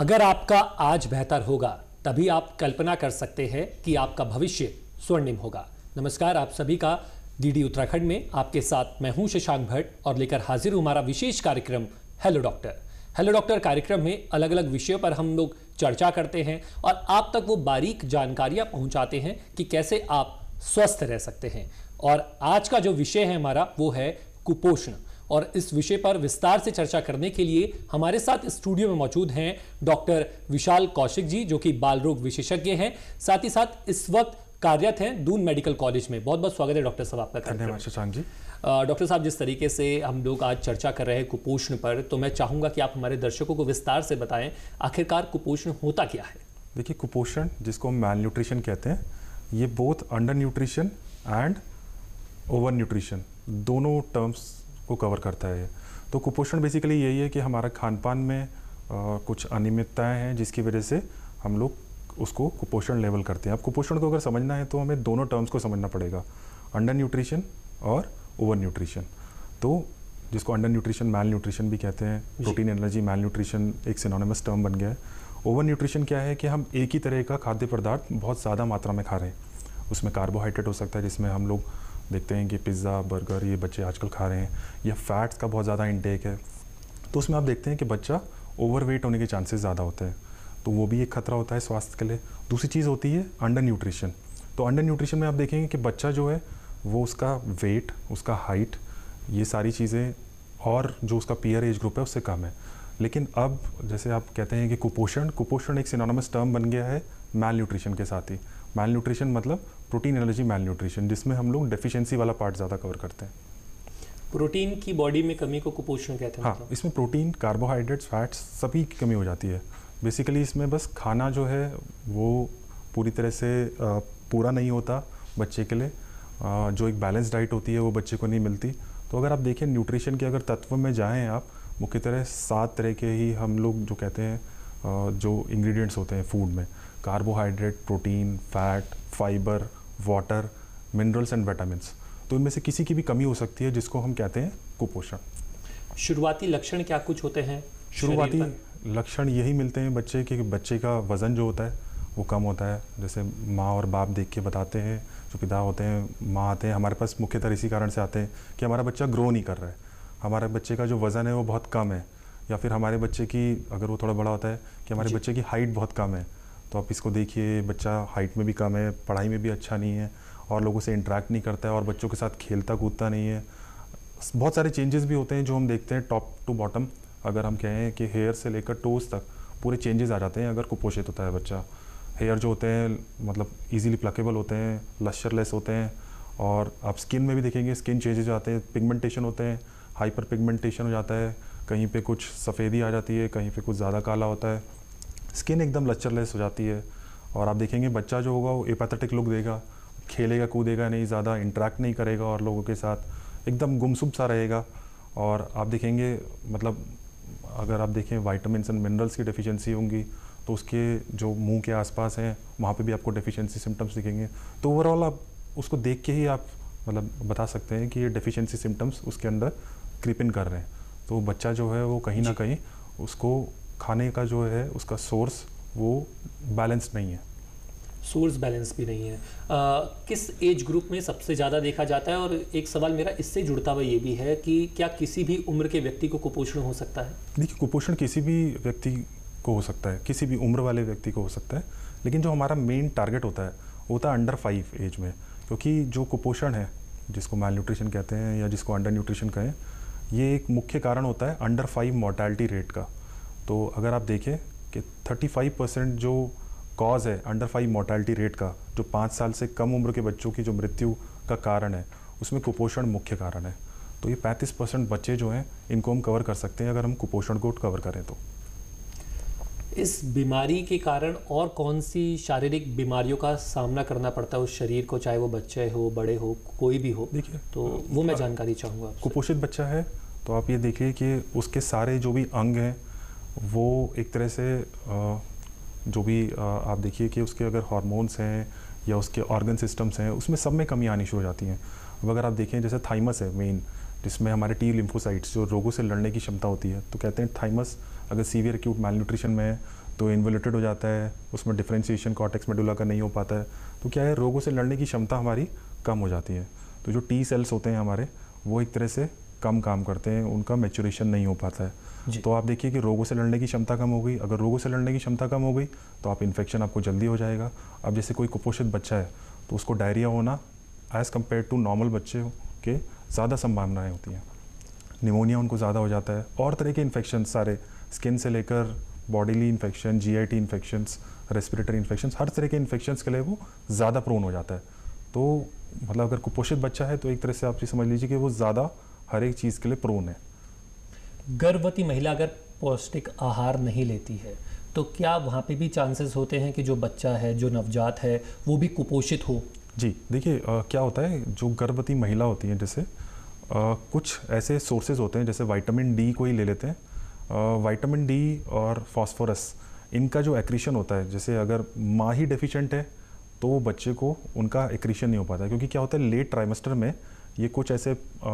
अगर आपका आज बेहतर होगा तभी आप कल्पना कर सकते हैं कि आपका भविष्य स्वर्णिम होगा नमस्कार आप सभी का डीडी उत्तराखंड में आपके साथ मैं हूं शशांक भट्ट और लेकर हाजिर हूं हमारा विशेष कार्यक्रम हेलो डॉक्टर हेलो डॉक्टर कार्यक्रम में अलग अलग विषयों पर हम लोग चर्चा करते हैं और आप तक वो बारीक जानकारियां पहुंचाते हैं कि कैसे आप स्वस्थ रह सकते हैं और आज का जो विषय है हमारा वो है कुपोषण और इस विषय पर विस्तार से चर्चा करने के लिए हमारे साथ स्टूडियो में मौजूद हैं डॉक्टर विशाल कौशिक जी जो कि बाल रोग विशेषज्ञ हैं साथ ही साथ इस वक्त कार्यरत हैं दून मेडिकल कॉलेज में बहुत बहुत स्वागत है डॉक्टर साहब आपका धन्यवाद शशांक जी डॉक्टर साहब जिस तरीके से हम लोग आज चर्चा कर रहे हैं कुपोषण पर तो मैं चाहूँगा कि आप हमारे दर्शकों को विस्तार से बताएं आखिरकार कुपोषण होता क्या है देखिए कुपोषण जिसको हम मैल न्यूट्रिशन कहते हैं ये both under nutrition and over nutrition दोनों टर्म्स को कवर करता है तो कुपोषण बेसिकली यही है कि हमारा खान पान में आ, कुछ अनियमितताएँ हैं जिसकी वजह से हम लोग उसको कुपोषण लेवल करते हैं अब कुपोषण को अगर समझना है तो हमें दोनों टर्म्स को समझना पड़ेगा अंडर न्यूट्रिशन और ओवर न्यूट्रिशन तो जिसको अंडर न्यूट्रिशन मैल न्यूट्रिशन भी कहते हैं प्रोटीन एनर्जी मैल न्यूट्रिशन एक सिनोनिमस टर्म बन गया है ओवर न्यूट्रिशन क्या है कि हम एक ही तरह का खाद्य पदार्थ बहुत ज़्यादा मात्रा में खा रहे हैं उसमें कार्बोहाइड्रेट हो सकता है जिसमें हम लोग देखते हैं कि पिज़्ज़ा बर्गर ये बच्चे आजकल खा रहे हैं या फैट्स का बहुत ज़्यादा इनटेक है तो उसमें आप देखते हैं कि बच्चा ओवरवेट होने के चांसेस ज़्यादा होते हैं तो वो भी एक खतरा होता है स्वास्थ्य के लिए दूसरी चीज़ होती है अंडर न्यूट्रिशन तो अंडर न्यूट्रिशन में आप देखेंगे कि बच्चा जो है वो उसका वेट उसका हाइट ये सारी चीज़ें और जो उसका पीयर एज ग्रुप है उससे कम है लेकिन अब जैसे आप कहते हैं कि कुपोषण कुपोषण एक सिनोनमस टर्म बन गया है मैल न्यूट्रिशन के साथ ही मैल न्यूट्रिशन मतलब प्रोटीन एनर्जी मेल न्यूट्रिशन जिसमें हम लोग डेफिशिएंसी वाला पार्ट ज़्यादा कवर करते हैं प्रोटीन की बॉडी में कमी को कुपोषण कहते हैं हाँ मतलब? इसमें प्रोटीन कार्बोहाइड्रेट्स फैट्स सभी की कमी हो जाती है बेसिकली इसमें बस खाना जो है वो पूरी तरह से पूरा नहीं होता बच्चे के लिए जो एक बैलेंस डाइट होती है वो बच्चे को नहीं मिलती तो अगर आप देखें न्यूट्रिशन के अगर तत्व में जाएँ आप मुख्य तरह सात तरह के ही हम लोग जो कहते हैं जो इंग्रेडिएंट्स होते हैं फूड में carbohydrate protein fat fibre water minerals and vitamins तो इनमें से किसी की भी कमी हो सकती है जिसको हम कहते हैं कुपोषण शुरुआती लक्षण क्या कुछ होते हैं शुरुआती लक्षण यही मिलते हैं बच्चे के बच्चे का वज़न जो होता है वो कम होता है जैसे माँ और बाप देख के बताते हैं जो पिता होते हैं माँ आते हैं हमारे पास मुख्यतः इसी कारण से आते हैं कि हमारा बच्चा ग्रो नहीं कर रहा है हमारे बच्चे का जो वज़न है वो बहुत कम है या फिर हमारे बच्चे की अगर वो थोड़ा बड़ा होता है कि हमारे बच्चे की हाइट बहुत कम है तो आप इसको देखिए बच्चा हाइट में भी कम है पढ़ाई में भी अच्छा नहीं है और लोगों से इंटरेक्ट नहीं करता है और बच्चों के साथ खेलता कूदता नहीं है बहुत सारे चेंजेस भी होते हैं जो हम देखते हैं टॉप टू बॉटम अगर हम कहें कि हेयर से लेकर टोज तक पूरे चेंजेस आ जाते हैं अगर कुपोषित होता है बच्चा हेयर जो होते हैं मतलब इजीली प्लकेबल होते हैं लश्चरलेस होते हैं और आप स्किन में भी देखेंगे स्किन चेंजेस आते हैं पिगमेंटेशन होते हैं हाइपर पिगमेंटेशन हो जाता है कहीं पे कुछ सफ़ेदी आ जाती है कहीं पे कुछ ज़्यादा काला होता है स्किन एकदम लचरलेस हो जाती है और आप देखेंगे बच्चा जो होगा वो एपैथेटिक लुक देगा खेलेगा कूदेगा नहीं ज़्यादा इंट्रैक्ट नहीं करेगा और लोगों के साथ एकदम गुमसुम सा रहेगा और आप देखेंगे मतलब अगर आप देखें वाइटामस एंड मिनरल्स की डिफिशेंसी होंगी तो उसके जो मुंह के आसपास हैं वहाँ पे भी आपको डिफिशेंसी सिम्टम्स दिखेंगे तो ओवरऑल आप उसको देख के ही आप मतलब बता सकते हैं कि ये डिफिशेंसी सिम्टम्स उसके अंदर क्रिपिन कर रहे हैं तो बच्चा जो है वो कहीं ना कहीं उसको खाने का जो है उसका सोर्स वो बैलेंस नहीं है सोर्स बैलेंस भी नहीं है आ, किस एज ग्रुप में सबसे ज़्यादा देखा जाता है और एक सवाल मेरा इससे जुड़ता हुआ ये भी है कि क्या किसी भी उम्र के व्यक्ति को कुपोषण हो सकता है देखिए कुपोषण किसी भी व्यक्ति को हो सकता है किसी भी उम्र वाले व्यक्ति को हो सकता है लेकिन जो हमारा मेन टारगेट होता है वो होता है अंडर फाइव एज में क्योंकि जो कुपोषण है जिसको मैल न्यूट्रिशन कहते हैं या जिसको अंडर न्यूट्रिशन कहें ये एक मुख्य कारण होता है अंडर फाइव मोर्टैलिटी रेट का तो अगर आप देखें कि 35 परसेंट जो कॉज है अंडर फाइव मोर्टैलिटी रेट का जो पाँच साल से कम उम्र के बच्चों की जो मृत्यु का कारण है उसमें कुपोषण मुख्य कारण है तो ये 35 परसेंट बच्चे जो हैं इनको हम कवर कर सकते हैं अगर हम कुपोषण को कवर करें तो इस बीमारी के कारण और कौन सी शारीरिक बीमारियों का सामना करना पड़ता है उस शरीर को चाहे वो बच्चे हो बड़े हो कोई भी हो देखिए तो वो मैं जानकारी चाहूँगा कुपोषित बच्चा है तो आप ये देखिए कि उसके सारे जो भी अंग हैं वो एक तरह से जो भी आप देखिए कि उसके अगर हार्मोन्स हैं या उसके ऑर्गन सिस्टम्स हैं उसमें सब में कमी आनी शुरू हो जाती हैं अब अगर आप देखें जैसे थाइमस है मेन जिसमें हमारे टी लिम्फोसाइट्स जो रोगों से लड़ने की क्षमता होती है तो कहते हैं थाइमस अगर सीवियर क्यूट मेल न्यूट्रिशन में है तो इन्वोलेटेड हो जाता है उसमें डिफ्रेंशिएशन कॉटेक्स मेडुला का नहीं हो पाता है तो क्या है रोगों से लड़ने की क्षमता हमारी कम हो जाती है तो जो टी सेल्स होते हैं हमारे वो एक तरह से कम काम करते हैं उनका मेचोरेशन नहीं हो पाता है तो आप देखिए कि रोगों से लड़ने की क्षमता कम हो गई अगर रोगों से लड़ने की क्षमता कम हो गई तो आप इन्फेक्शन आपको जल्दी हो जाएगा अब जैसे कोई कुपोषित बच्चा है तो उसको डायरिया होना एज़ कम्पेयर टू नॉर्मल बच्चे के ज़्यादा संभावनाएँ होती हैं निमोनिया उनको ज़्यादा हो जाता है और तरह के इन्फेक्शन सारे स्किन से लेकर bodily infection G I T infections respiratory infection हर तरह के इन्फेक्शन के लिए वो ज़्यादा प्रोन हो जाता है तो मतलब अगर कुपोषित बच्चा है तो एक तरह से आप ये समझ लीजिए कि वो ज़्यादा हर एक चीज़ के लिए प्रोन है गर्भवती महिला अगर पौष्टिक आहार नहीं लेती है तो क्या वहाँ पे भी चांसेस होते हैं कि जो बच्चा है जो नवजात है वो भी कुपोषित हो जी देखिए क्या होता है जो गर्भवती महिला होती है जैसे आ, कुछ ऐसे सोर्सेज होते हैं जैसे वाइटामिन डी को ही ले लेते हैं वाइटामिन डी और फॉस्फोरस इनका जो एक्रीशन होता है जैसे अगर माँ ही डेफिशेंट है तो बच्चे को उनका एक्रीशन नहीं हो पाता क्योंकि क्या होता है लेट ट्राइमेस्टर में ये कुछ ऐसे आ,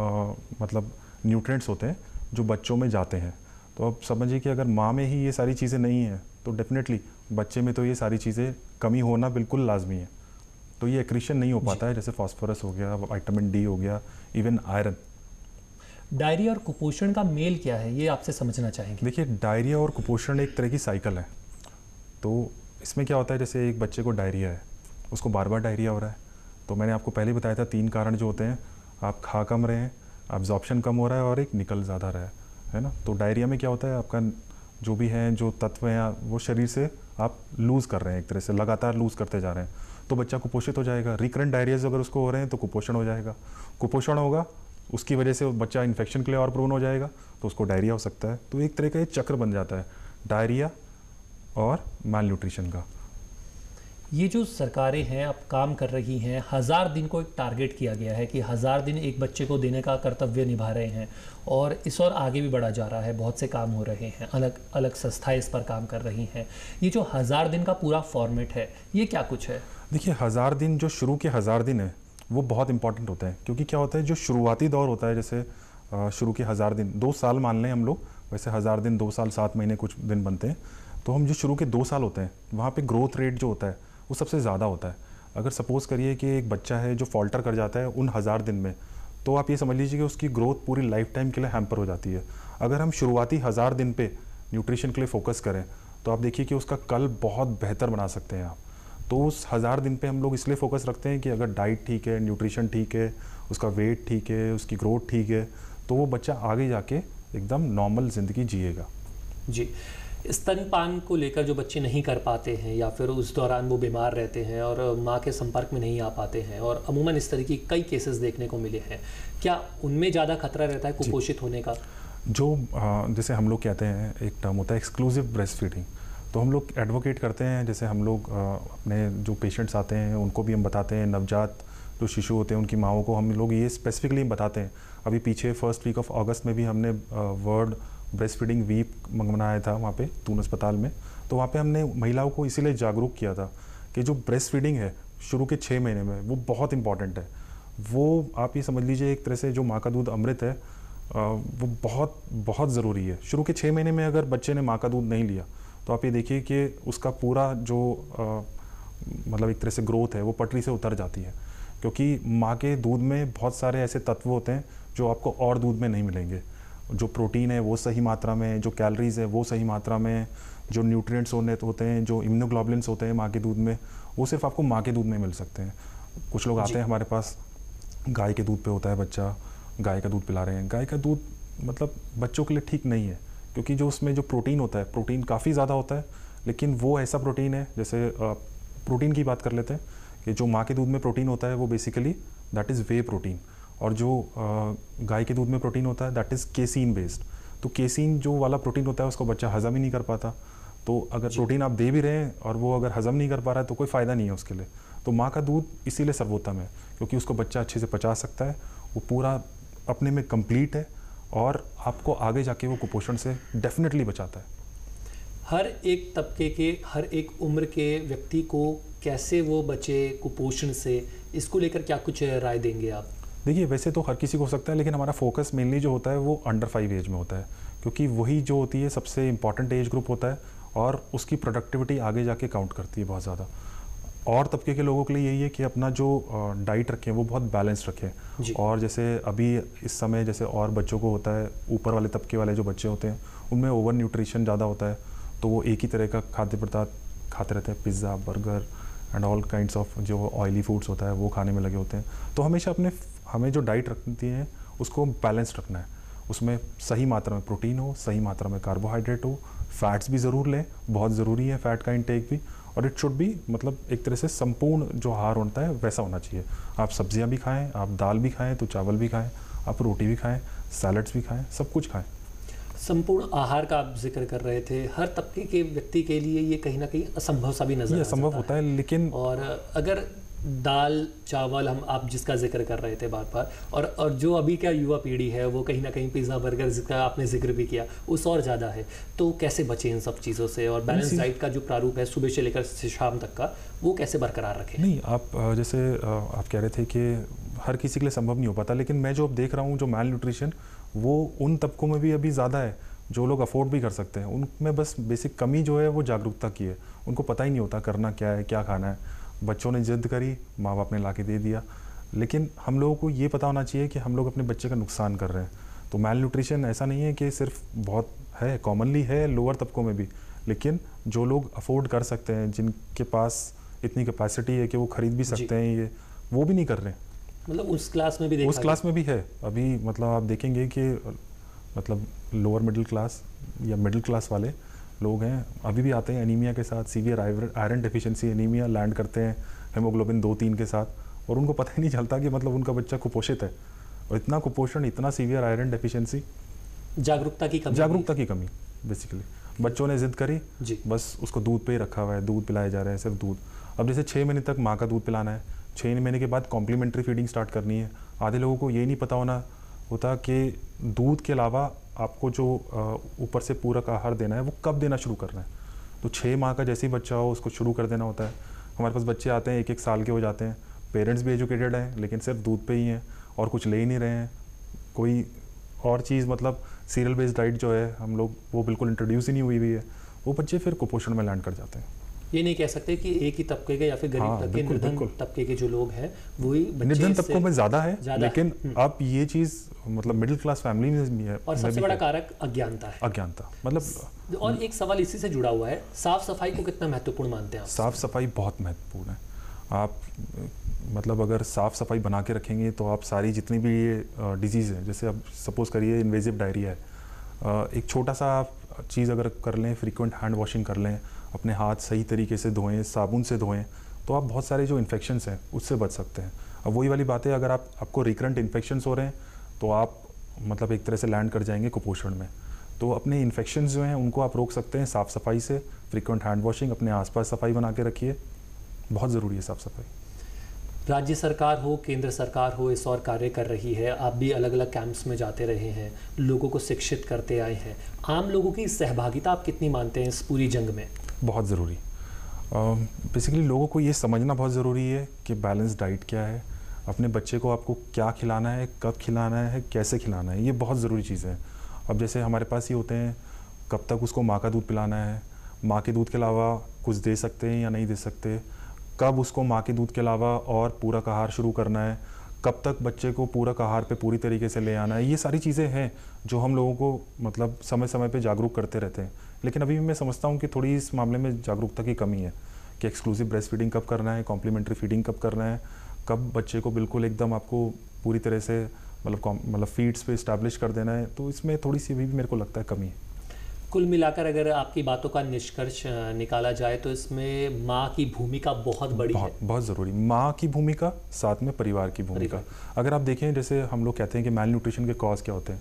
मतलब न्यूट्रेंट्स होते हैं जो बच्चों में जाते हैं तो अब समझिए कि अगर माँ में ही ये सारी चीज़ें नहीं हैं तो डेफिनेटली बच्चे में तो ये सारी चीज़ें कमी होना बिल्कुल लाजमी है तो ये एक्रीशन नहीं हो पाता है जैसे फॉस्फोरस हो गया वाइटामिन डी हो गया इवन आयरन डायरिया और कुपोषण का मेल क्या है ये आपसे समझना चाहेंगे देखिए डायरिया और कुपोषण एक तरह की साइकिल है तो इसमें क्या होता है जैसे एक बच्चे को डायरिया है उसको बार बार डायरिया हो रहा है तो मैंने आपको पहले बताया था तीन कारण जो होते हैं आप खा कम रहे हैं एब्जॉर्प्शन कम हो रहा है और एक निकल ज़्यादा रहा है है ना तो डायरिया में क्या होता है आपका जो भी है जो तत्व हैं वो शरीर से आप लूज़ कर रहे हैं एक तरह से लगातार लूज़ करते जा रहे हैं तो बच्चा कुपोषित हो जाएगा रिकरेंट डायरियाज अगर उसको हो रहे हैं तो कुपोषण हो जाएगा कुपोषण होगा उसकी वजह से बच्चा इन्फेक्शन के लिए और प्रोन हो जाएगा तो उसको डायरिया हो सकता है तो एक तरह का ये चक्र बन जाता है डायरिया और मैल न्यूट्रिशन का ये जो सरकारें हैं अब काम कर रही हैं हज़ार दिन को एक टारगेट किया गया है कि हज़ार दिन एक बच्चे को देने का कर्तव्य निभा रहे हैं और इस और आगे भी बढ़ा जा रहा है बहुत से काम हो रहे हैं अलग अलग संस्थाएं इस पर काम कर रही हैं ये जो हज़ार दिन का पूरा फॉर्मेट है ये क्या कुछ है देखिए हज़ार दिन जो शुरू के हज़ार दिन है वो बहुत इंपॉर्टेंट होता है क्योंकि क्या होता है जो शुरुआती दौर होता है जैसे शुरू के हज़ार दिन दो साल मान लें हम लोग वैसे हज़ार दिन दो साल सात महीने कुछ दिन बनते हैं तो हम जो शुरू के दो साल होते हैं वहाँ पे ग्रोथ रेट जो होता है वो सबसे ज़्यादा होता है अगर सपोज़ करिए कि एक बच्चा है जो फॉल्टर कर जाता है उन हज़ार दिन में तो आप ये समझ लीजिए कि उसकी ग्रोथ पूरी लाइफ टाइम के लिए हैम्पर हो जाती है अगर हम शुरुआती हज़ार दिन पे न्यूट्रिशन के लिए फोकस करें तो आप देखिए कि उसका कल बहुत बेहतर बना सकते हैं आप तो उस हज़ार दिन पे हम लोग इसलिए फोकस रखते हैं कि अगर डाइट ठीक है न्यूट्रिशन ठीक है उसका वेट ठीक है उसकी ग्रोथ ठीक है तो वो बच्चा आगे जाके एकदम नॉर्मल ज़िंदगी जिएगा जी स्तनपान को लेकर जो बच्चे नहीं कर पाते हैं या फिर उस दौरान वो बीमार रहते हैं और माँ के संपर्क में नहीं आ पाते हैं और अमूमन इस तरह की कई केसेस देखने को मिले हैं क्या उनमें ज़्यादा खतरा रहता है कुपोषित होने का जो जैसे हम लोग कहते हैं एक टर्म होता है एक्सक्लूसिव ब्रेस्ट फीडिंग तो हम लोग एडवोकेट करते हैं जैसे हम लोग अपने जो पेशेंट्स आते हैं उनको भी हम बताते हैं नवजात जो शिशु होते हैं उनकी माओ को हम लोग ये स्पेसिफिकली बताते हैं अभी पीछे फर्स्ट वीक ऑफ अगस्त में भी हमने वर्ल्ड ब्रेस्ट फीडिंग वीक मंगवाया था वहाँ पे तून अस्पताल में तो वहाँ पे हमने महिलाओं को इसीलिए जागरूक किया था कि जो ब्रेस्ट फीडिंग है शुरू के छः महीने में वो बहुत इंपॉर्टेंट है वो आप ये समझ लीजिए एक तरह से जो माँ का दूध अमृत है वो बहुत बहुत ज़रूरी है शुरू के छः महीने में अगर बच्चे ने माँ का दूध नहीं लिया तो आप ये देखिए कि उसका पूरा जो मतलब एक तरह से ग्रोथ है वो पटरी से उतर जाती है क्योंकि माँ के दूध में बहुत सारे ऐसे तत्व होते हैं जो आपको और दूध में नहीं मिलेंगे जो प्रोटीन है वो सही मात्रा में जो कैलरीज़ है वो सही मात्रा में जो न्यूट्रिएंट्स होने होते हैं जो इम्यूनोग्लोबुलिन्स होते हैं माँ के दूध में वो सिर्फ आपको माँ के दूध में मिल सकते हैं कुछ लोग आते हैं हमारे पास गाय के दूध पे होता है बच्चा गाय का दूध पिला रहे हैं गाय का दूध मतलब बच्चों के लिए ठीक नहीं है क्योंकि जो उसमें जो प्रोटीन होता है प्रोटीन काफ़ी ज़्यादा होता है लेकिन वो ऐसा प्रोटीन है जैसे प्रोटीन की बात कर लेते हैं कि जो माँ के दूध में प्रोटीन होता है वो basically that is whey protein और जो गाय के दूध में प्रोटीन होता है दैट इज़ केसीन बेस्ड तो केसीन जो वाला प्रोटीन होता है उसको बच्चा हज़म ही नहीं कर पाता तो अगर प्रोटीन आप दे भी रहे हैं और वो अगर हज़म नहीं कर पा रहा है तो कोई फ़ायदा नहीं है उसके लिए तो माँ का दूध इसीलिए सर्वोत्तम है क्योंकि उसको बच्चा अच्छे से पचा सकता है वो पूरा अपने में कंप्लीट है और आपको आगे जाके वो कुपोषण से डेफिनेटली बचाता है हर एक तबके के हर एक उम्र के व्यक्ति को कैसे वो बचे कुपोषण से इसको लेकर क्या कुछ राय देंगे आप देखिए वैसे तो हर किसी को हो सकता है लेकिन हमारा फोकस मेनली जो होता है वो अंडर फाइव एज में होता है क्योंकि वही जो होती है सबसे इंपॉर्टेंट एज ग्रुप होता है और उसकी प्रोडक्टिविटी आगे जाके काउंट करती है बहुत ज़्यादा और तबके के लोगों के लिए यही है कि अपना जो डाइट रखें वो बहुत बैलेंस रखें और जैसे अभी इस समय जैसे और बच्चों को होता है ऊपर वाले तबके वाले जो बच्चे होते हैं उनमें ओवर न्यूट्रिशन ज़्यादा होता है तो वो एक ही तरह का खाद्य पदार्थ खाते रहते हैं pizza burger and all kind of जो ऑयली फूड्स होता है वो खाने में लगे होते हैं तो हमेशा अपने हमें जो डाइट रखती है उसको बैलेंस रखना है उसमें सही मात्रा में प्रोटीन हो सही मात्रा में कार्बोहाइड्रेट हो फैट्स भी ज़रूर लें बहुत ज़रूरी है फैट का इंटेक भी और इट शुड भी मतलब एक तरह से संपूर्ण जो आहार होता है वैसा होना चाहिए आप सब्जियां भी खाएं आप दाल भी खाएं तो चावल भी खाएं आप रोटी भी खाएं सैलड्स भी खाएं सब कुछ खाएं संपूर्ण आहार का आप जिक्र कर रहे थे हर तबके के व्यक्ति के लिए ये कहीं ना कहीं असंभव सा भी नजर असंभव होता है लेकिन और अगर दाल चावल हम आप जिसका जिक्र कर रहे थे बार बार और और जो अभी क्या युवा पीढ़ी है वो कहीं ना कहीं पिज़्ज़ा बर्गर जिसका आपने जिक्र भी किया उस और ज़्यादा है तो कैसे बचें इन सब चीज़ों से और बैलेंस डाइट का जो प्रारूप है सुबह से लेकर शाम तक का वो कैसे बरकरार रखें नहीं आप जैसे आप कह रहे थे कि हर किसी के लिए संभव नहीं हो पाता लेकिन मैं जो अब देख रहा हूँ जो मैल न्यूट्रिशन वो उन तबकों में भी अभी ज़्यादा है जो लोग अफोर्ड भी कर सकते हैं उनमें बस बेसिक कमी जो है वो जागरूकता की है उनको पता ही नहीं होता करना क्या है क्या खाना है बच्चों ने जिद करी माँ बाप ने ला दे दिया लेकिन हम लोगों को ये पता होना चाहिए कि हम लोग अपने बच्चे का नुकसान कर रहे हैं तो मेल न्यूट्रिशन ऐसा नहीं है कि सिर्फ बहुत है कॉमनली है लोअर तबकों में भी लेकिन जो लोग अफोर्ड कर सकते हैं जिनके पास इतनी कैपेसिटी है कि वो खरीद भी सकते हैं ये वो भी नहीं कर रहे मतलब उस क्लास में भी उस क्लास में भी है अभी मतलब आप देखेंगे कि मतलब लोअर मिडिल क्लास या मिडिल क्लास वाले लोग हैं अभी भी आते हैं एनीमिया के साथ severe iron deficiency anaemia land करते हैं हेमोग्लोबिन दो तीन के साथ और उनको पता ही नहीं चलता कि मतलब उनका बच्चा कुपोषित है और इतना कुपोषण इतना सीवियर आयरन डिफिशेंसी जागरूकता की कमी जागरूकता की कमी बेसिकली बच्चों ने जिद करी जी बस उसको दूध पे ही रखा हुआ है दूध पिलाए जा रहे हैं सिर्फ दूध अब जैसे छः महीने तक माँ का दूध पिलाना है छः महीने के बाद कॉम्प्लीमेंट्री फीडिंग स्टार्ट करनी है आधे लोगों को ये नहीं पता होना होता कि दूध के अलावा आपको जो ऊपर से पूरक आहार देना है वो कब देना शुरू करना है तो छः माह का जैसे ही बच्चा हो उसको शुरू कर देना होता है हमारे पास बच्चे आते हैं एक एक साल के हो जाते हैं पेरेंट्स भी एजुकेटेड हैं लेकिन सिर्फ दूध पे ही हैं और कुछ ले ही नहीं रहे हैं कोई और चीज़ मतलब सीरियल बेस्ड डाइट जो है हम लोग वो बिल्कुल इंट्रोड्यूस ही नहीं हुई हुई है वो बच्चे फिर कुपोषण में लैंड कर जाते हैं ये नहीं कह सकते कि एक ही तबके के या फिर गरीब हाँ, तबके निर्धन तबके के जो लोग हैं वही निर्धन तबकों में ज्यादा है लेकिन हम्म। आप ये चीज मतलब मिडिल क्लास फैमिली में भी है और सबसे बड़ा कारक अज्ञानता है अज्ञानता मतलब और एक सवाल इसी से जुड़ा हुआ है साफ सफाई को कितना महत्वपूर्ण मानते हैं साफ सफाई बहुत महत्वपूर्ण है आप मतलब अगर साफ़ सफाई बना के रखेंगे तो आप सारी जितनी भी ये डिजीज़ है जैसे आप सपोज़ करिए इन्वेजिव डायरिया है एक छोटा सा आप चीज़ अगर कर लें फ्रीक्वेंट हैंड वॉशिंग कर लें अपने हाथ सही तरीके से धोएं साबुन से धोएं तो आप बहुत सारे जो इन्फेक्शन हैं उससे बच सकते हैं अब वही वाली बात है अगर आप आपको रिकरेंट इन्फेक्शन्स हो रहे हैं तो आप मतलब एक तरह से लैंड कर जाएंगे कुपोषण में तो अपने इन्फेक्शन जो हैं उनको आप रोक सकते हैं साफ़ सफाई से फ्रिक्वेंट हैंड वॉशिंग अपने आसपास सफाई बना के रखिए बहुत ज़रूरी है साफ़ सफाई राज्य सरकार हो केंद्र सरकार हो इस और कार्य कर रही है आप भी अलग अलग कैंप्स में जाते रहे हैं लोगों को शिक्षित करते आए हैं आम लोगों की सहभागिता आप कितनी मानते हैं इस पूरी जंग में बहुत ज़रूरी बेसिकली लोगों को ये समझना बहुत ज़रूरी है कि बैलेंस डाइट क्या है अपने बच्चे को आपको क्या खिलाना है कब खिलाना है कैसे खिलाना है ये बहुत ज़रूरी चीज़ है अब जैसे हमारे पास ये होते हैं कब तक उसको माँ का दूध पिलाना है माँ के दूध के अलावा कुछ दे सकते हैं या नहीं दे सकते कब उसको माँ के दूध के अलावा और पूरा आहार शुरू करना है कब तक बच्चे को पूरा आहार पे पूरी तरीके से ले आना है ये सारी चीज़ें हैं जो हम लोगों को मतलब समय समय पे जागरूक करते रहते हैं लेकिन अभी भी मैं समझता हूँ कि थोड़ी इस मामले में जागरूकता की कमी है कि एक्सक्लूसिव ब्रेस्ट फीडिंग कब करना है कॉम्प्लीमेंट्री फीडिंग कब करना है कब बच्चे को बिल्कुल एकदम आपको पूरी तरह से मतलब मतलब फीड्स पे इस्टेब्लिश कर देना है तो इसमें थोड़ी सी अभी भी मेरे को लगता है कमी है कुल मिलाकर अगर आपकी बातों का निष्कर्ष निकाला जाए तो इसमें माँ की भूमिका बहुत बड़ी बहुत, है बहुत ज़रूरी माँ की भूमिका साथ में परिवार की भूमिका अगर आप देखें जैसे हम लोग कहते हैं कि मेल न्यूट्रिशन के कॉज क्या होते हैं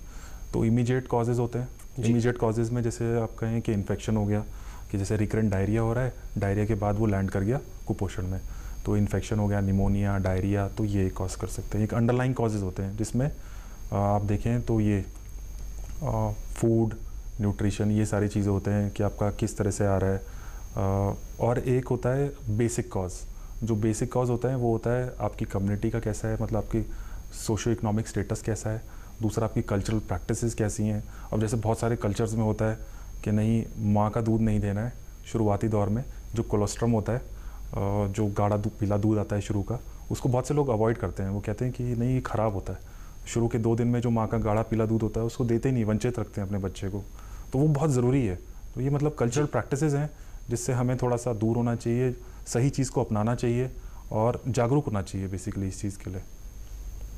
तो इमीडिएट कॉजेज़ होते हैं इमीडिएट कॉजेज़ में जैसे आप कहें कि इन्फेक्शन हो गया कि जैसे रिकरेंट डायरिया हो रहा है डायरिया के बाद वो लैंड कर गया कुपोषण में तो इन्फेक्शन हो गया निमोनिया डायरिया तो ये कॉज कर सकते हैं एक अंडरलाइन कॉजेज़ होते हैं जिसमें आप देखें तो ये फूड न्यूट्रिशन ये सारी चीज़ें होते हैं कि आपका किस तरह से आ रहा है और एक होता है बेसिक कॉज जो बेसिक कॉज होता है वो होता है आपकी कम्युनिटी का कैसा है मतलब आपकी सोशो इकोनॉमिक स्टेटस कैसा है दूसरा आपकी कल्चरल प्रैक्टिसेस कैसी हैं अब जैसे बहुत सारे कल्चर्स में होता है कि नहीं माँ का दूध नहीं देना है शुरुआती दौर में जो कोलेस्ट्रम होता है जो गाढ़ा दूध पीला दूध आता है शुरू का उसको बहुत से लोग अवॉइड करते हैं वो कहते हैं कि नहीं ये ख़राब होता है शुरू के दो दिन में जो माँ का गाढ़ा पीला दूध होता है उसको देते ही नहीं वंचित रखते हैं अपने बच्चे को तो वो बहुत ज़रूरी है तो ये मतलब कल्चरल प्रैक्टिस हैं जिससे हमें थोड़ा सा दूर होना चाहिए सही चीज़ को अपनाना चाहिए और जागरूक होना चाहिए बेसिकली इस चीज़ के लिए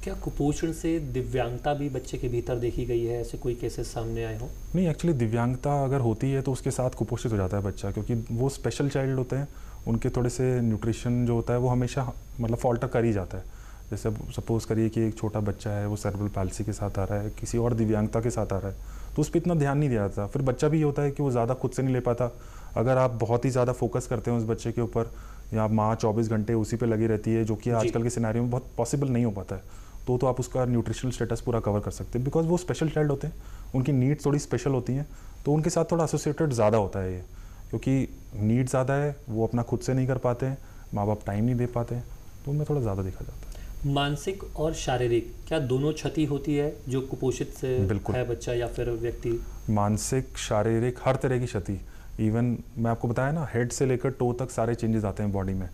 क्या कुपोषण से दिव्यांगता भी बच्चे के भीतर देखी गई है ऐसे कोई केसेस सामने आए हो नहीं एक्चुअली दिव्यांगता अगर होती है तो उसके साथ कुपोषित हो जाता है बच्चा क्योंकि वो स्पेशल चाइल्ड होते हैं उनके थोड़े से न्यूट्रिशन जो होता है वो हमेशा मतलब फॉल्टर कर ही जाता है जैसे सपोज़ करिए कि एक छोटा बच्चा है वो सर्वल पैलसी के साथ आ रहा है किसी और दिव्यांगता के साथ आ रहा है तो उस पर इतना ध्यान नहीं दिया जाता फिर बच्चा भी ये होता है कि वो ज़्यादा खुद से नहीं ले पाता अगर आप बहुत ही ज़्यादा फोकस करते हैं उस बच्चे के ऊपर या माँ चौबीस घंटे उसी पर लगी रहती है जो कि आजकल के सिनारी में बहुत पॉसिबल नहीं हो पाता है तो तो आप उसका न्यूट्रिशनल स्टेटस पूरा कवर कर सकते हैं बिकॉज वो स्पेशल चाइल्ड होते हैं उनकी नीड्स थोड़ी स्पेशल होती हैं तो उनके साथ थोड़ा एसोसिएटेड ज़्यादा होता है ये क्योंकि नीड ज़्यादा है वो अपना खुद से नहीं कर पाते हैं माँ बाप टाइम नहीं दे पाते हैं तो उनमें थोड़ा ज़्यादा देखा जाता है मानसिक और शारीरिक क्या दोनों क्षति होती है जो कुपोषित से है बच्चा या फिर व्यक्ति मानसिक शारीरिक हर तरह की क्षति इवन मैं आपको बताया ना हेड से लेकर टो तक सारे चेंजेस आते हैं बॉडी में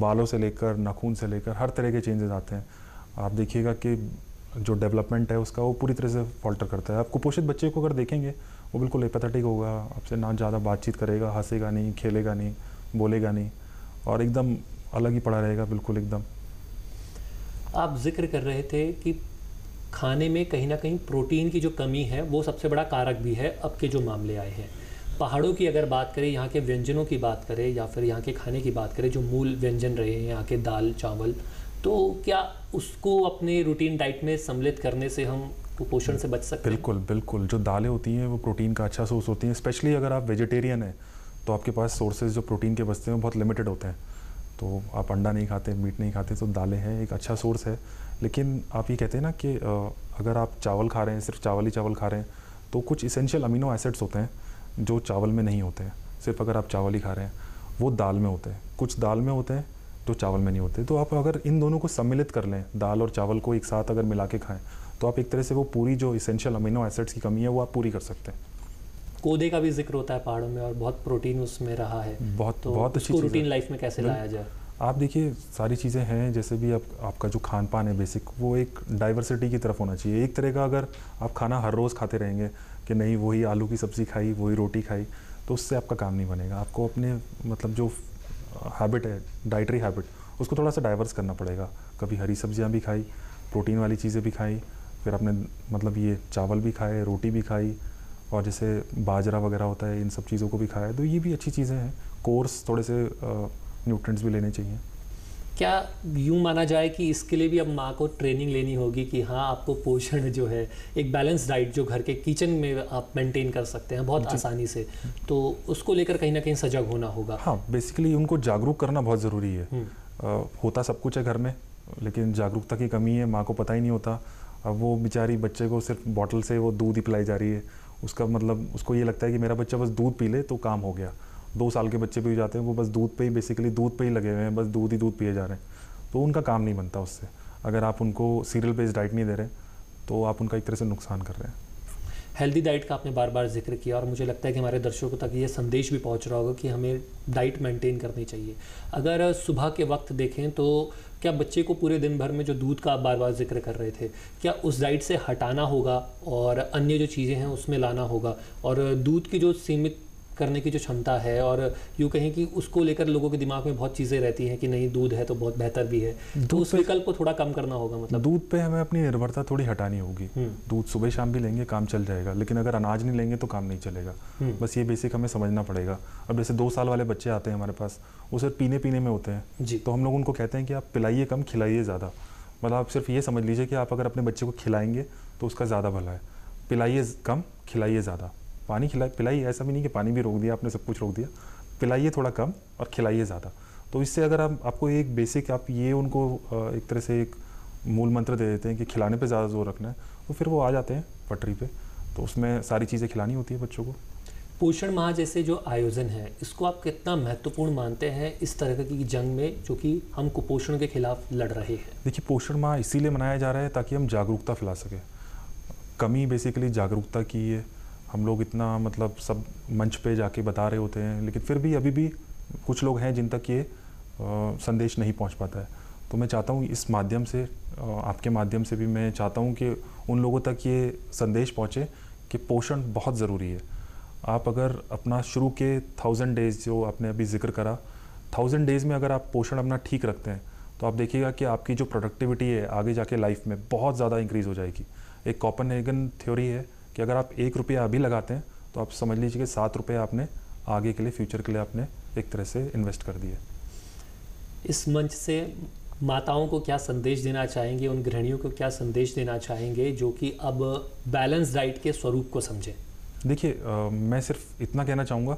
बालों से लेकर नाखून से लेकर हर तरह के चेंजेस आते हैं आप देखिएगा कि जो डेवलपमेंट है उसका वो पूरी तरह से फॉल्टर करता है आप कुपोषित बच्चे को अगर देखेंगे वो बिल्कुल एपथेटिक होगा आपसे ना ज़्यादा बातचीत करेगा हंसेगा नहीं खेलेगा नहीं बोलेगा नहीं और एकदम अलग ही पड़ा रहेगा बिल्कुल एकदम आप जिक्र कर रहे थे कि खाने में कहीं ना कहीं प्रोटीन की जो कमी है वो सबसे बड़ा कारक भी है अब के जो मामले आए हैं पहाड़ों की अगर बात करें यहाँ के व्यंजनों की बात करें या फिर यहाँ के खाने की बात करें जो मूल व्यंजन रहे हैं यहाँ के दाल चावल तो क्या उसको अपने रूटीन डाइट में सम्मिलित करने से हम कुपोषण से बच सकते बिल्कुल बिल्कुल जो दालें होती हैं वो प्रोटीन का अच्छा सोर्स होती हैं स्पेशली अगर आप वेजिटेरियन हैं तो आपके पास सोर्सेज जो प्रोटीन के बचते हैं बहुत लिमिटेड होते हैं तो आप अंडा नहीं खाते मीट नहीं खाते तो दालें हैं एक अच्छा सोर्स है लेकिन आप ये कहते हैं ना कि अगर आप चावल खा रहे हैं सिर्फ चावल ही चावल खा रहे हैं तो कुछ इसेंशियल अमीनो एसिड्स होते हैं जो चावल में नहीं होते सिर्फ अगर आप चावल ही खा रहे हैं वो दाल में होते हैं कुछ दाल में होते हैं तो चावल में नहीं होते तो आप अगर इन दोनों को सम्मिलित कर लें दाल और चावल को एक साथ अगर मिला के खाएँ तो आप एक तरह से वो पूरी जो इसेंशियल अमीनो एसिड्स की कमी है वो आप पूरी कर सकते हैं कोदे का भी जिक्र होता है पहाड़ों में और बहुत प्रोटीन उसमें रहा है बहुत तो बहुत अच्छी रूटीन लाइफ में कैसे लाया जाए आप देखिए सारी चीज़ें हैं जैसे भी आप आपका जो खान पान है बेसिक वो एक डाइवर्सिटी की तरफ होना चाहिए एक तरह का अगर आप खाना हर रोज़ खाते रहेंगे कि नहीं वही आलू की सब्ज़ी खाई वही रोटी खाई तो उससे आपका काम नहीं बनेगा आपको अपने मतलब जो हैबिट है डाइटरी हैबिट उसको थोड़ा सा डाइवर्स करना पड़ेगा कभी हरी सब्जियाँ भी खाई प्रोटीन वाली चीज़ें भी खाई फिर आपने मतलब ये चावल भी खाए रोटी भी खाई और जैसे बाजरा वगैरह होता है इन सब चीज़ों को भी खाया तो ये भी अच्छी चीज़ें हैं कोर्स थोड़े से न्यूट्रेंट्स भी लेने चाहिए क्या यूँ माना जाए कि इसके लिए भी अब माँ को ट्रेनिंग लेनी होगी कि हाँ आपको पोषण जो है एक बैलेंस डाइट जो घर के किचन में आप मेंटेन कर सकते हैं बहुत आसानी से तो उसको लेकर कहीं ना कहीं सजग होना होगा हाँ बेसिकली उनको जागरूक करना बहुत ज़रूरी है आ, हम्म। होता सब कुछ है घर में लेकिन जागरूकता की कमी है माँ को पता ही नहीं होता अब वो बेचारी बच्चे को सिर्फ बॉटल से वो दूध ही पिलाई जा रही है उसका मतलब उसको ये लगता है कि मेरा बच्चा बस दूध पी ले तो काम हो गया दो साल के बच्चे भी जाते हैं वो बस दूध पे ही बेसिकली दूध पे ही लगे हुए हैं बस दूध ही दूध पिए जा रहे हैं तो उनका काम नहीं बनता उससे अगर आप उनको सीरियल बेस्ड डाइट नहीं दे रहे तो आप उनका एक तरह से नुकसान कर रहे हैं हेल्दी डाइट का आपने बार बार जिक्र किया और मुझे लगता है कि हमारे दर्शकों तक ये संदेश भी पहुंच रहा होगा कि हमें डाइट मेंटेन करनी चाहिए अगर सुबह के वक्त देखें तो क्या बच्चे को पूरे दिन भर में जो दूध का आप बार बार जिक्र कर रहे थे क्या उस डाइट से हटाना होगा और अन्य जो चीज़ें हैं उसमें लाना होगा और दूध की जो सीमित करने की जो क्षमता है और यूँ कहें कि उसको लेकर लोगों के दिमाग में बहुत चीज़ें रहती हैं कि नहीं दूध है तो बहुत बेहतर भी है तो उस विकल्प को थोड़ा कम करना होगा मतलब दूध पे हमें अपनी निर्भरता थोड़ी हटानी होगी हम्म। दूध सुबह शाम भी लेंगे काम चल जाएगा लेकिन अगर अनाज नहीं लेंगे तो काम नहीं चलेगा हम्म। बस ये बेसिक हमें समझना पड़ेगा अब जैसे दो साल वाले बच्चे आते हैं हमारे पास वो सिर्फ पीने पीने में होते हैं जी तो हम लोग उनको कहते हैं कि आप पिलाइए कम खिलाइए ज़्यादा मतलब आप सिर्फ ये समझ लीजिए कि आप अगर अपने बच्चे को खिलाएंगे तो उसका ज़्यादा भला है पिलाइए कम खिलाइए ज़्यादा पानी खिलाई पिलाई ऐसा भी नहीं कि पानी भी रोक दिया आपने सब कुछ रोक दिया पिलाइए थोड़ा कम और खिलाइए ज़्यादा तो इससे अगर आप आपको एक बेसिक आप ये उनको एक तरह से एक मूल मंत्र दे देते हैं कि खिलाने पे ज़्यादा जोर रखना है तो फिर वो आ जाते हैं पटरी पे तो उसमें सारी चीज़ें खिलानी होती है बच्चों को पोषण माह जैसे जो आयोजन है इसको आप कितना महत्वपूर्ण मानते हैं इस तरह की जंग में जो कि हम कुपोषण के खिलाफ लड़ रहे हैं देखिए पोषण माह इसीलिए मनाया जा रहा है ताकि हम जागरूकता फैला सकें कमी बेसिकली जागरूकता की है हम लोग इतना मतलब सब मंच पे जाके बता रहे होते हैं लेकिन फिर भी अभी भी कुछ लोग हैं जिन तक ये आ, संदेश नहीं पहुंच पाता है तो मैं चाहता हूँ इस माध्यम से आपके माध्यम से भी मैं चाहता हूँ कि उन लोगों तक ये संदेश पहुँचे कि पोषण बहुत ज़रूरी है आप अगर अपना शुरू के थाउजेंड डेज़ जो आपने अभी जिक्र करा थाउजेंड डेज़ में अगर आप पोषण अपना ठीक रखते हैं तो आप देखिएगा कि आपकी जो प्रोडक्टिविटी है आगे जाके लाइफ में बहुत ज़्यादा इंक्रीज़ हो जाएगी एक कॉपन थ्योरी है कि अगर आप एक रुपया अभी लगाते हैं तो आप समझ लीजिए कि सात रुपये आपने आगे के लिए फ्यूचर के लिए आपने एक तरह से इन्वेस्ट कर दिए इस मंच से माताओं को क्या संदेश देना चाहेंगे उन गृहणियों को क्या संदेश देना चाहेंगे जो कि अब बैलेंस डाइट के स्वरूप को समझें देखिए मैं सिर्फ इतना कहना चाहूँगा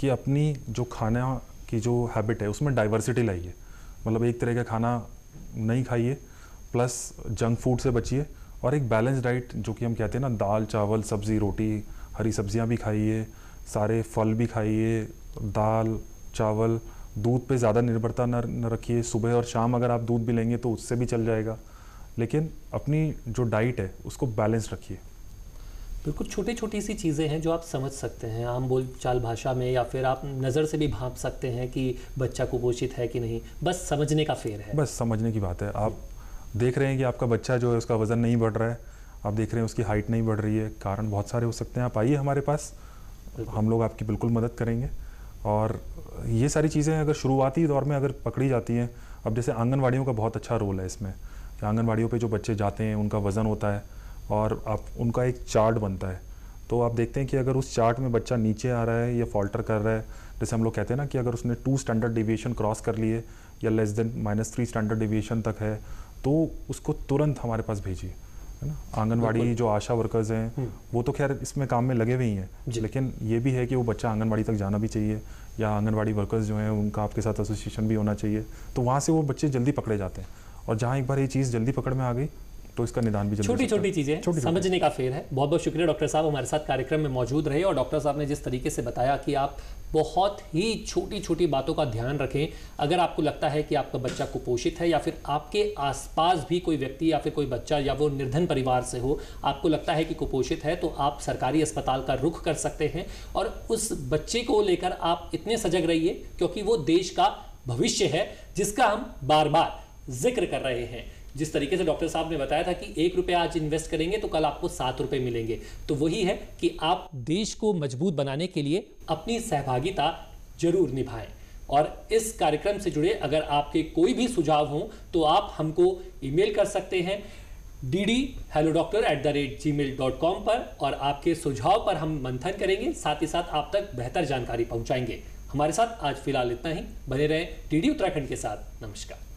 कि अपनी जो खाना की जो हैबिट है उसमें डाइवर्सिटी लाइए मतलब एक तरह का खाना नहीं खाइए प्लस जंक फूड से बचिए और एक बैलेंस डाइट जो कि हम कहते हैं ना दाल चावल सब्ज़ी रोटी हरी सब्जियां भी खाइए सारे फल भी खाइए दाल चावल दूध पे ज़्यादा निर्भरता न न रखिए सुबह और शाम अगर आप दूध भी लेंगे तो उससे भी चल जाएगा लेकिन अपनी जो डाइट है उसको बैलेंस रखिए बिल्कुल छोटी छोटी सी चीज़ें हैं जो आप समझ सकते हैं आम बोल चाल भाषा में या फिर आप नज़र से भी भाप सकते हैं कि बच्चा कुपोषित है कि नहीं बस समझने का फेर है बस समझने की बात है आप देख रहे हैं कि आपका बच्चा जो है उसका वज़न नहीं बढ़ रहा है आप देख रहे हैं उसकी हाइट नहीं बढ़ रही है कारण बहुत सारे हो सकते हैं आप आइए हमारे पास हम लोग आपकी बिल्कुल मदद करेंगे और ये सारी चीज़ें अगर शुरुआती दौर में अगर पकड़ी जाती हैं अब जैसे आंगनवाड़ियों का बहुत अच्छा रोल है इसमें कि आंगनवाड़ियों पर जो बच्चे जाते हैं उनका वज़न होता है और आप उनका एक चार्ट बनता है तो आप देखते हैं कि अगर उस चार्ट में बच्चा नीचे आ रहा है या फॉल्टर कर रहा है जैसे हम लोग कहते हैं ना कि अगर उसने टू स्टैंडर्ड डिविएशन क्रॉस कर लिए या less than minus three standard deviation तक है तो उसको तुरंत हमारे पास भेजिए है ना आंगनवाड़ी जो आशा वर्कर्स हैं हम्म। वो तो खैर इसमें काम में लगे हुए ही हैं लेकिन ये भी है कि वो बच्चा आंगनवाड़ी तक जाना भी चाहिए या आंगनवाड़ी वर्कर्स जो हैं उनका आपके साथ एसोसिएशन भी होना चाहिए तो वहाँ से वो बच्चे जल्दी पकड़े जाते हैं और जहाँ एक बार ये चीज़ जल्दी पकड़ में आ गई तो इसका निदान भी छोटी छोटी चीज़ें समझने का फेर है बहुत बहुत शुक्रिया डॉक्टर साहब हमारे साथ कार्यक्रम में मौजूद रहे और डॉक्टर साहब ने जिस तरीके से बताया कि आप बहुत ही छोटी छोटी बातों का ध्यान रखें अगर आपको लगता है कि आपका बच्चा कुपोषित है या फिर आपके आसपास भी कोई व्यक्ति या फिर कोई बच्चा या वो निर्धन परिवार से हो आपको लगता है कि कुपोषित है तो आप सरकारी अस्पताल का रुख कर सकते हैं और उस बच्चे को लेकर आप इतने सजग रहिए क्योंकि वो देश का भविष्य है जिसका हम बार बार जिक्र कर रहे हैं जिस तरीके से डॉक्टर साहब ने बताया था कि एक रुपये आज इन्वेस्ट करेंगे तो कल आपको सात रुपये मिलेंगे तो वही है कि आप देश को मजबूत बनाने के लिए अपनी सहभागिता जरूर निभाएं और इस कार्यक्रम से जुड़े अगर आपके कोई भी सुझाव हों तो आप हमको ईमेल कर सकते हैं D D hello doctor at the rate Gmail dot com पर और आपके सुझाव पर हम मंथन करेंगे साथ ही साथ आप तक बेहतर जानकारी पहुंचाएंगे हमारे साथ आज फिलहाल इतना ही बने रहें डी डी उत्तराखंड के साथ नमस्कार